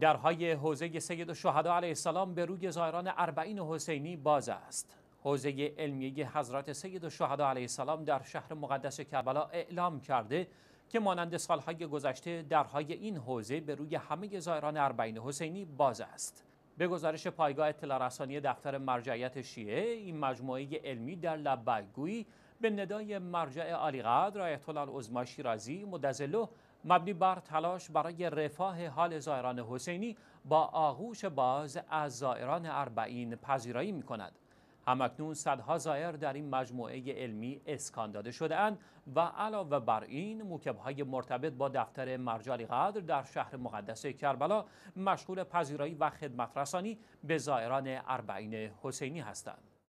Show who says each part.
Speaker 1: درهای حوزه سید الشهدا علیه السلام به روی زائران اربعین حسینی باز است. حوزه علمیه حضرت سید الشهدا علیه السلام در شهر مقدس کربلا اعلام کرده که مانند سالهای گذشته درهای این حوزه به روی همه زائران اربعین حسینی باز است. به گزارش پایگاه اطلاع رسانی دفتر مرجعیت شیعه این مجموعه علمی در لبگویی به ندای مرجع علیقدر آیت الله العظما شیرازی مدظله مبنی بر تلاش برای رفاه حال زائران حسینی با آغوش باز از زائران اربعین پذیرایی می کند. همکنون صدها زائر در این مجموعه علمی اسکان داده شده اند و علاوه بر این موکب های مرتبط با دفتر مرجع قدر در شهر مقدس کربلا مشغول پذیرایی و خدمت رسانی به زائران اربعین حسینی
Speaker 2: هستند.